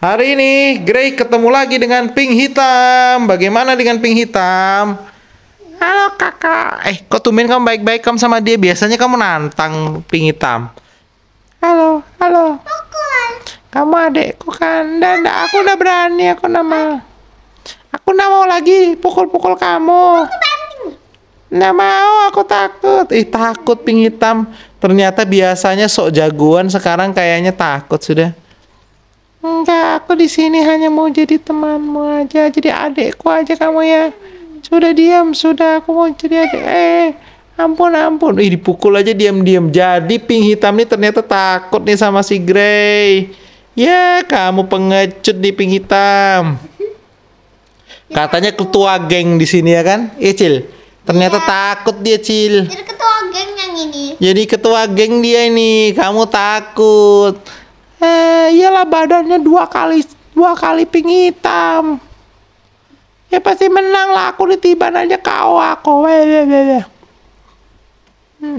Hari ini Grey ketemu lagi dengan Pink Hitam. Bagaimana dengan Pink Hitam? Halo kakak. Eh, kok tumben kamu baik-baik kamu sama dia? Biasanya kamu nantang Pink Hitam. Halo, halo. Kamu adekku kan? Dan aku udah berani, aku nama. Aku nggak mau lagi pukul-pukul kamu. Nggak mau, aku takut. Ih, takut Pink Hitam. Ternyata biasanya sok jagoan, sekarang kayaknya takut sudah. Enggak, aku di sini hanya mau jadi temanmu aja, jadi adekku aja kamu ya. Sudah diam, sudah aku mau jadi adek. Eh, ampun ampun. Ih, dipukul aja diam-diam. Jadi pink hitam ini ternyata takut nih sama si Grey. Ya, kamu pengecut di pink hitam. Katanya ketua geng di sini ya kan? Eh, Cil. Ternyata ya. takut dia, Cil. Jadi ketua geng yang ini. Jadi ketua geng dia ini. Kamu takut eh iyalah badannya dua kali dua kali pink hitam ya pasti menang lah aku ditiban aja kau aku hmm,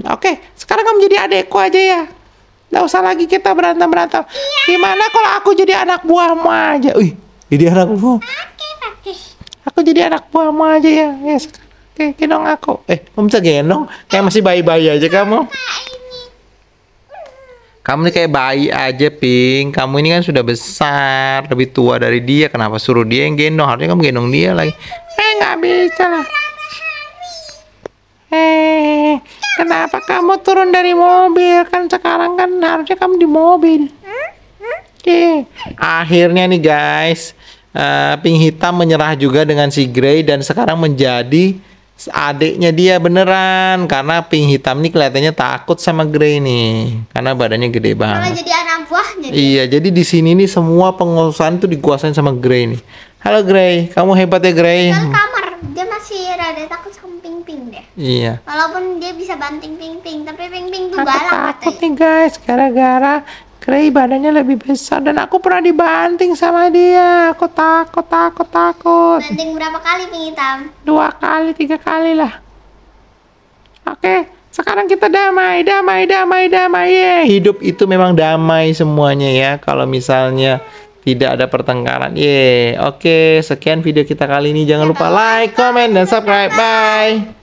oke okay. sekarang kamu jadi adekku aja ya Gak usah lagi kita berantem berantem. ya. Gimana kalau aku jadi anak buahmu aja? Wih, jadi anak buah. Aku jadi anak buahmu aja ya. Yes. Ya, oke, genong aku. Eh, kamu bisa genong? Kayak masih bayi-bayi aja kamu. Iya, kamu ini kayak bayi aja, Pink. Kamu ini kan sudah besar, lebih tua dari dia. Kenapa suruh dia yang gendong? Harusnya kamu gendong dia lagi. Eh, nggak bisa Eh, kenapa kamu turun dari mobil? Kan sekarang kan harusnya kamu di mobil. Oke, akhirnya nih guys, uh, Pink Hitam menyerah juga dengan si Grey dan sekarang menjadi adiknya dia beneran karena pink hitam nih kelihatannya takut sama grey nih karena badannya gede banget. jadi anak buahnya. Dia. Iya, jadi di sini nih semua pengurusan tuh dikuasain sama grey nih. Halo grey, kamu hebat ya grey. Tinggal kamar, dia masih rada takut sama pink pink deh. Iya. Walaupun dia bisa banting pink pink, tapi pink pink tuh galak. Takut nih guys, gara-gara Kray badannya lebih besar dan aku pernah dibanting sama dia. Aku takut, takut, takut. Banting berapa kali, Pingitam? Dua kali, tiga kali lah. Oke, sekarang kita damai, damai, damai, damai. Yeah. Hidup itu memang damai semuanya ya. Kalau misalnya tidak ada pertengkaran. yeah. oke, sekian video kita kali ini. Jangan iya, lupa like, comment, dan subscribe. Bye.